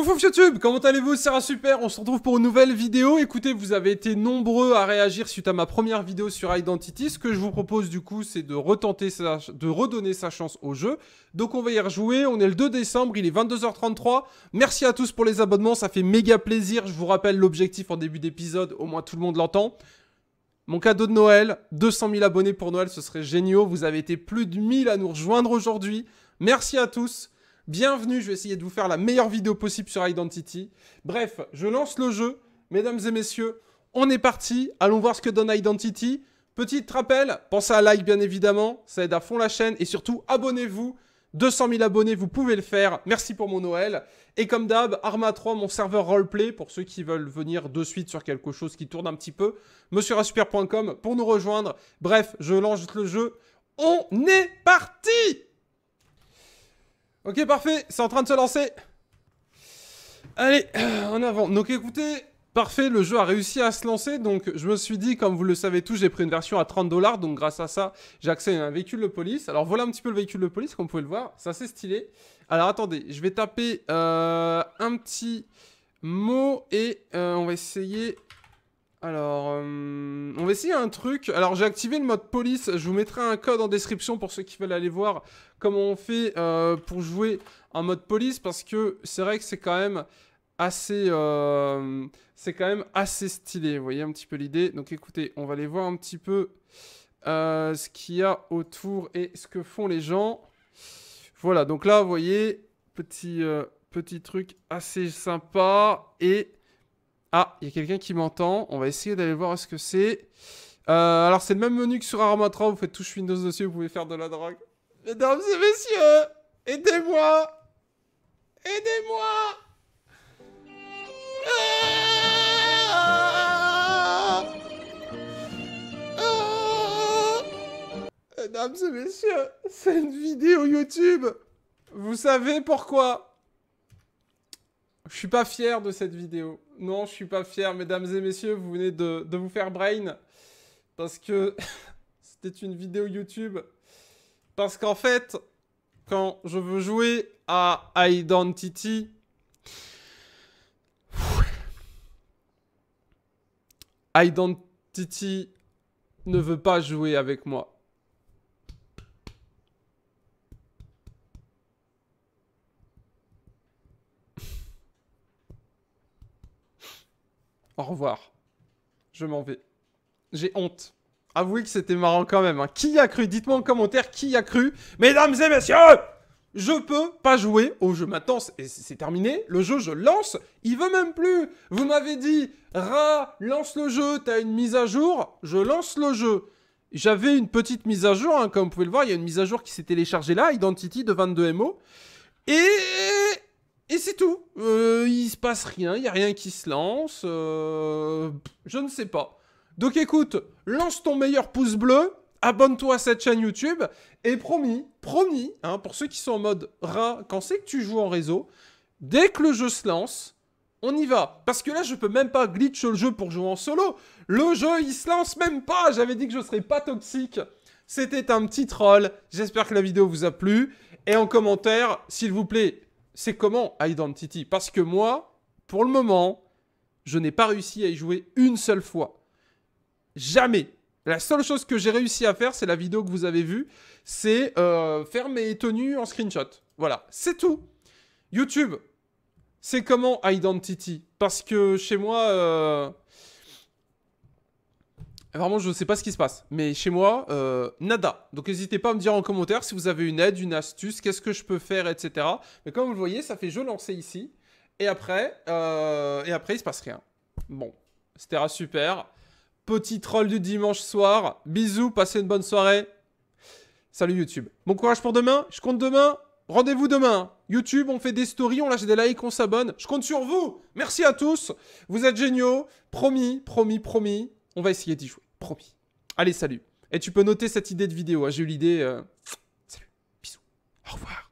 Coucou YouTube, comment allez-vous C'est super, on se retrouve pour une nouvelle vidéo. Écoutez, vous avez été nombreux à réagir suite à ma première vidéo sur Identity. Ce que je vous propose du coup, c'est de retenter de redonner sa chance au jeu. Donc on va y rejouer, on est le 2 décembre, il est 22h33. Merci à tous pour les abonnements, ça fait méga plaisir. Je vous rappelle l'objectif en début d'épisode, au moins tout le monde l'entend. Mon cadeau de Noël, 200 000 abonnés pour Noël, ce serait génial. Vous avez été plus de 1000 à nous rejoindre aujourd'hui. Merci à tous. Bienvenue, je vais essayer de vous faire la meilleure vidéo possible sur Identity. Bref, je lance le jeu. Mesdames et messieurs, on est parti. Allons voir ce que donne Identity. Petit rappel, pensez à like bien évidemment, ça aide à fond la chaîne. Et surtout, abonnez-vous. 200 000 abonnés, vous pouvez le faire. Merci pour mon Noël. Et comme d'hab, Arma 3, mon serveur roleplay, pour ceux qui veulent venir de suite sur quelque chose qui tourne un petit peu, monsieurasuper.com pour nous rejoindre. Bref, je lance le jeu. On est parti Ok, parfait, c'est en train de se lancer. Allez, euh, en avant. Donc écoutez, parfait, le jeu a réussi à se lancer. Donc je me suis dit, comme vous le savez tous, j'ai pris une version à 30 Donc grâce à ça, j'ai accès à un véhicule de police. Alors voilà un petit peu le véhicule de police, comme vous pouvez le voir. ça C'est stylé. Alors attendez, je vais taper euh, un petit mot et euh, on va essayer alors, euh, on va essayer un truc. Alors, j'ai activé le mode police. Je vous mettrai un code en description pour ceux qui veulent aller voir comment on fait euh, pour jouer en mode police. Parce que c'est vrai que c'est quand même assez, euh, c'est quand même assez stylé. Vous voyez un petit peu l'idée. Donc, écoutez, on va aller voir un petit peu ce qu'il y a autour et ce que font les gens. Voilà, donc là, vous voyez, petit, petit truc assez sympa. Et ah, il y a quelqu'un qui m'entend. On va essayer d'aller voir ce que c'est. Euh, alors, c'est le même menu que sur Arma 3. Vous faites touche Windows dessus, vous pouvez faire de la drogue. Mesdames et messieurs, aidez-moi Aidez-moi ah ah ah Mesdames et messieurs, c'est une vidéo YouTube. Vous savez pourquoi Je suis pas fier de cette vidéo non, je suis pas fier, mesdames et messieurs, vous venez de, de vous faire brain. Parce que c'était une vidéo YouTube. Parce qu'en fait, quand je veux jouer à Identity, Identity ne veut pas jouer avec moi. Au revoir. Je m'en vais. J'ai honte. Avouez que c'était marrant quand même. Hein. Qui a cru Dites-moi en commentaire qui a cru. Mesdames et messieurs je peux pas jouer au jeu maintenant, c'est terminé, le jeu je lance, il veut même plus Vous m'avez dit, Ra, lance le jeu, t'as une mise à jour, je lance le jeu. J'avais une petite mise à jour, hein. comme vous pouvez le voir, il y a une mise à jour qui s'est téléchargée là, Identity de 22MO. Et et c'est tout. Euh, il se passe rien, il n'y a rien qui se lance. Euh, je ne sais pas. Donc écoute, lance ton meilleur pouce bleu, abonne-toi à cette chaîne YouTube, et promis, promis, hein, pour ceux qui sont en mode rat, quand c'est que tu joues en réseau, dès que le jeu se lance, on y va. Parce que là, je peux même pas glitch le jeu pour jouer en solo. Le jeu, il se lance même pas. J'avais dit que je ne serais pas toxique. C'était un petit troll. J'espère que la vidéo vous a plu. Et en commentaire, s'il vous plaît, c'est comment Identity Parce que moi, pour le moment, je n'ai pas réussi à y jouer une seule fois. Jamais. La seule chose que j'ai réussi à faire, c'est la vidéo que vous avez vue, c'est euh, faire mes tenues en screenshot. Voilà, c'est tout. YouTube, c'est comment Identity Parce que chez moi, euh, Vraiment, je ne sais pas ce qui se passe. Mais chez moi, euh, nada. Donc n'hésitez pas à me dire en commentaire si vous avez une aide, une astuce, qu'est-ce que je peux faire, etc. Mais comme vous le voyez, ça fait je lancer ici. Et après, euh, et après, il se passe rien. Bon, c'était super. Petit troll du dimanche soir. Bisous, passez une bonne soirée. Salut YouTube. Bon courage pour demain. Je compte demain. Rendez-vous demain. Hein. YouTube, on fait des stories, on lâche des likes, on s'abonne. Je compte sur vous. Merci à tous. Vous êtes géniaux. Promis, promis, promis. On va essayer d'y jouer, promis. Allez, salut. Et eh, tu peux noter cette idée de vidéo. Hein. J'ai eu l'idée. Euh, salut. Bisous. Au revoir.